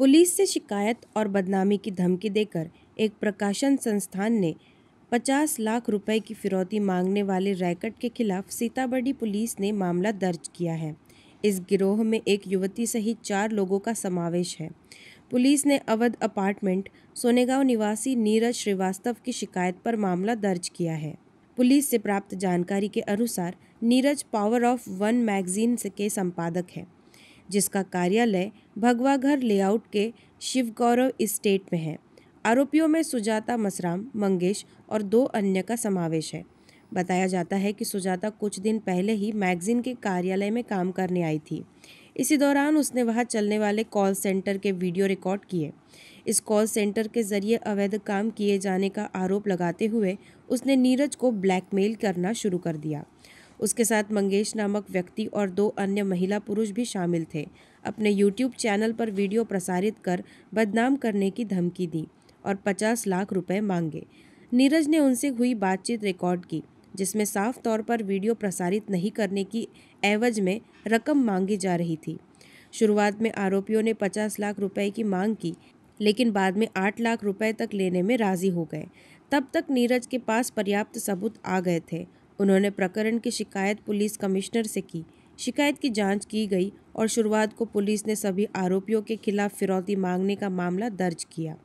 police से शिकायत और बदनामी की धमकी देकर एक प्रकाशन संस्थान ने 50 लाख रुपए की फिरौती मांगने वाले रैकेट के खिलाफ सीताबड़ी पुलिस ने मामला दर्ज किया है इस गिरोह में एक युवती सहित चार लोगों का समावेश है पुलिस ने अवध अपार्टमेंट सोनेगांव निवासी नीरज श्रीवास्तव की शिकायत पर मामला दर्ज किया है पुलिस से प्राप्त जानकारी के अनुसार Neeraj power of one magazine के संपादक है जिसका कार्यालय भगवाघर लेआउट के शिव गौरव इस्टेट में है आरोपियों में सुजाता मसराम मंगेश और दो अन्य का समावेश है बताया जाता है कि सुजाता कुछ दिन पहले ही मैगजीन के कार्यालय में काम करने आई थी इसी दौरान उसने वहां चलने वाले कॉल सेंटर के वीडियो रिकॉर्ड किए इस कॉल सेंटर के जरिए अवैध काम किए जाने का आरोप लगाते हुए उसने नीरज को ब्लैकमेल करना शुरू कर दिया उसके साथ मंगेश नामक व्यक्ति और दो अन्य महिला पुरुष भी शामिल थे अपने यूट्यूब चैनल पर वीडियो प्रसारित कर बदनाम करने की धमकी दी और पचास लाख रुपये मांगे नीरज ने उनसे हुई बातचीत रिकॉर्ड की जिसमें साफ तौर पर वीडियो प्रसारित नहीं करने की एवज में रकम मांगी जा रही थी शुरुआत में आरोपियों ने पचास लाख रुपए की मांग की लेकिन बाद में आठ लाख रुपए तक लेने में राजी हो गए तब तक नीरज के पास पर्याप्त सबूत आ गए थे उन्होंने प्रकरण की शिकायत पुलिस कमिश्नर से की शिकायत की जांच की गई और शुरुआत को पुलिस ने सभी आरोपियों के खिलाफ फिरौती मांगने का मामला दर्ज किया